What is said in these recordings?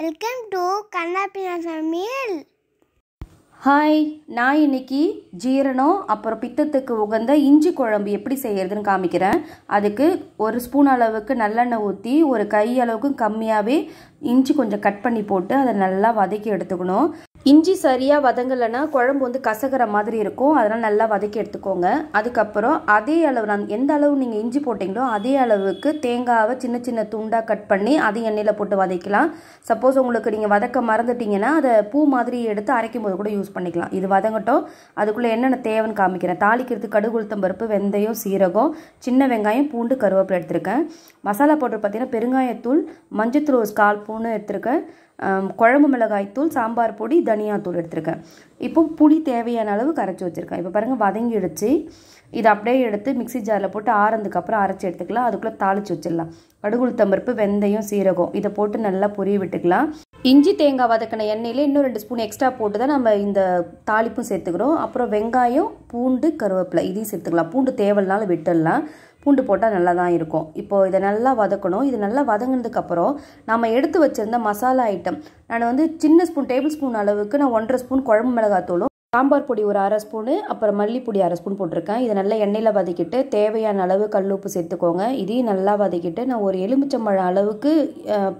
welcome to கண்ணாப்பினா சமையல் hi நான் இன்னைக்கு ஜீரணம் அப்புறம் பித்தத்துக்கு உகந்த இஞ்சி குழம்பு எப்படி செய்யறதுன்னு காமிக்கிறேன் அதுக்கு ஒரு ஸ்பூன் அளவுக்கு நல்லெண்ணெய் ஊற்றி ஒரு கை அளவுக்கு கம்மியாகவே இஞ்சி கொஞ்சம் கட் பண்ணி போட்டு அதை நல்லா வதக்கி எடுத்துக்கணும் இஞ்சி சரியாக வதங்கலைன்னா குழம்பு வந்து கசகிற மாதிரி இருக்கும் அதனால் நல்லா வதக்கி எடுத்துக்கோங்க அதுக்கப்புறம் அதே அளவு நான் எந்த அளவு நீங்கள் இஞ்சி போட்டிங்களோ அதே அளவுக்கு தேங்காவை சின்ன சின்ன துண்டாக கட் பண்ணி அது எண்ணெயில் போட்டு வதக்கலாம் சப்போஸ் உங்களுக்கு நீங்கள் வதக்க மறந்துட்டிங்கன்னா அதை பூ மாதிரி எடுத்து அரைக்கும் போது கூட யூஸ் பண்ணிக்கலாம் இது வதங்கட்டும் அதுக்குள்ளே என்னென்ன தேவைன்னு காமிக்கிறேன் தாளிக்கிறது கடுகுளுத்தம் பருப்பு வெந்தயம் சீரகம் சின்ன வெங்காயம் பூண்டு கருவேப்பிலை எடுத்திருக்கேன் மசாலா பவுடர் பார்த்திங்கன்னா பெருங்காயத்தூள் மஞ்சத்தூள் ஒரு கால் பூன்னு எடுத்திருக்கேன் குழம்பு மிளகாய் தூள் சாம்பார் பொடி தனியாத்தூள் எடுத்திருக்கேன் இப்போ புளி தேவையான அளவு கரைச்சி வச்சுருக்கேன் இப்போ பாருங்கள் வதங்கிடுச்சு இதை அப்படியே எடுத்து மிக்சி ஜாரில் போட்டு அப்புறம் அரைச்சி எடுத்துக்கலாம் அதுக்குள்ளே தாளித்து வச்சிடலாம் கடுகுள் தம்பருப்பு வெந்தயம் சீரகம் இதை போட்டு நல்லா பொரிய விட்டுக்கலாம் இஞ்சி தேங்காய் வதக்கின எண்ணெயில் இன்னும் ரெண்டு ஸ்பூன் எக்ஸ்ட்ரா போட்டு தான் நம்ம இந்த தாளிப்பும் சேர்த்துக்கிறோம் அப்புறம் வெங்காயம் பூண்டு கருவேப்பிலை இதையும் சேர்த்துக்கலாம் பூண்டு தேவைனாலும் விட்டுடலாம் பூண்டு போட்டால் நல்லா தான் இருக்கும் இப்போது இதை நல்லா வதக்கணும் இது நல்லா வதங்கினதுக்கப்புறம் நம்ம எடுத்து வச்சுருந்த மசாலா ஐட்டம் நான் வந்து சின்ன ஸ்பூன் டேபிள் ஸ்பூன் அளவுக்கு நான் ஒன்றரை ஸ்பூன் குழம்பு மிளகாத்தூளும் சாம்பார் பொடி ஒரு அரை ஸ்பூனு அப்புறம் மல்லிப்பொடி அரை ஸ்பூன் போட்டிருக்கேன் இதை நல்லா எண்ணெயில் வதக்கிட்டு தேவையான அளவு கல் உப்பு சேர்த்துக்கோங்க இதையும் நல்லா வதக்கிட்டு நான் ஒரு எலுமிச்சம்பழம் அளவுக்கு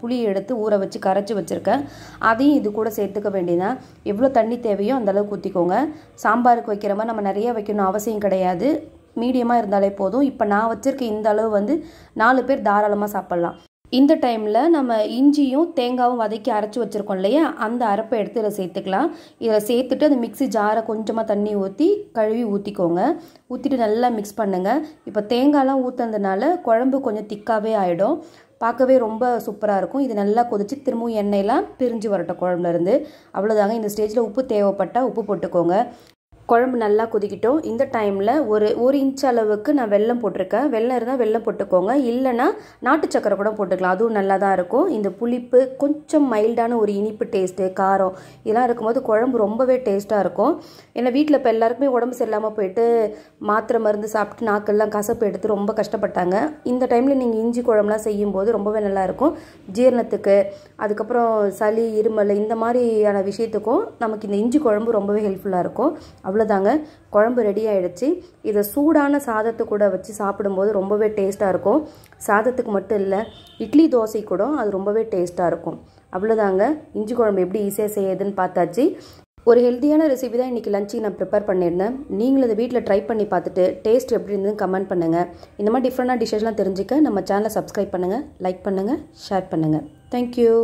புளியை எடுத்து ஊற வச்சு கரைச்சி வச்சுருக்கேன் அதையும் இது கூட சேர்த்துக்க வேண்டியதான் எவ்வளோ தண்ணி தேவையோ அந்தளவுக்கு ஊற்றிக்கோங்க சாம்பாருக்கு வைக்கிற மாதிரி நம்ம நிறைய வைக்கணும் அவசியம் கிடையாது மீடியமாக இருந்தாலே போதும் இப்போ நான் வச்சுருக்க இந்த அளவு வந்து நாலு பேர் தாராளமாக சாப்பிட்லாம் இந்த டைமில் நம்ம இஞ்சியும் தேங்காயும் வதக்கி அரைச்சி வச்சுருக்கோம் இல்லையா அந்த அரைப்பை எடுத்து இதில் சேர்த்துக்கலாம் இதில் சேர்த்துட்டு அந்த மிக்சி ஜாரை கொஞ்சமாக தண்ணி ஊற்றி கழுவி ஊற்றிக்கோங்க ஊற்றிட்டு நல்லா மிக்ஸ் பண்ணுங்கள் இப்போ தேங்காயெலாம் ஊற்றுனதுனால குழம்பு கொஞ்சம் திக்காகவே ஆகிடும் பார்க்கவே ரொம்ப சூப்பராக இருக்கும் இது நல்லா கொதித்து திரும்பவும் எண்ணெயெல்லாம் பிரிஞ்சு வரட்டும் குழம்புலேருந்து அவ்வளோதாங்க இந்த ஸ்டேஜில் உப்பு தேவைப்பட்டால் உப்பு போட்டுக்கோங்க குழம்பு நல்லா கொதிக்கிட்டோம் இந்த டைமில் ஒரு ஒரு இன்ச் அளவுக்கு நான் வெள்ளம் போட்டிருக்கேன் வெள்ளம் இருந்தால் வெள்ளம் போட்டுக்கோங்க இல்லைனா நாட்டு சக்கரை கூட போட்டுக்கலாம் அதுவும் நல்லா தான் இருக்கும் இந்த புளிப்பு கொஞ்சம் மைல்டான ஒரு இனிப்பு டேஸ்ட்டு காரம் இதெல்லாம் இருக்கும்போது குழம்பு ரொம்பவே டேஸ்ட்டாக இருக்கும் ஏன்னா வீட்டில் இப்போ எல்லாருக்குமே உடம்பு சரியில்லாமல் போயிட்டு மாத்திரை மருந்து சாப்பிட்டு நாக்கெல்லாம் கசப்பு எடுத்து ரொம்ப கஷ்டப்பட்டாங்க இந்த டைமில் நீங்கள் இஞ்சி குழம்புலாம் செய்யும்போது ரொம்பவே நல்லாயிருக்கும் ஜீரணத்துக்கு அதுக்கப்புறம் சளி இருமல் இந்த மாதிரியான விஷயத்துக்கும் நமக்கு இந்த இஞ்சி குழம்பு ரொம்பவே ஹெல்ப்ஃபுல்லாக இருக்கும் அவ்வளோதாங்க குழம்பு ரெடி ஆகிடுச்சு இதை சூடான சாதத்து கூட வச்சு சாப்பிடும்போது ரொம்பவே டேஸ்ட்டாக இருக்கும் சாதத்துக்கு மட்டும் இல்லை இட்லி தோசை கூட அது ரொம்பவே டேஸ்ட்டாக இருக்கும் அவ்வளோதாங்க இஞ்சி குழம்பு எப்படி ஈஸியாக செய்யுதுன்னு பார்த்தாச்சு ஒரு ஹெல்த்தியான ரெசிபி தான் இன்றைக்கி லஞ்சுக்கு நான் ப்ரிப்பேர் பண்ணியிருந்தேன் நீங்களும் இதை வீட்டில் ட்ரை பண்ணி பார்த்துட்டு டேஸ்ட் எப்படி இருந்ததுன்னு கமெண்ட் பண்ணுங்கள் இந்த மாதிரி டிஃப்ரெண்டாக டிஷ்ஷஸ்லாம் தெரிஞ்சுக்க நம்ம சேனலை சப்ஸ்கிரைப் பண்ணுங்கள் லைக் பண்ணுங்கள் ஷேர் பண்ணுங்கள் தேங்க்யூ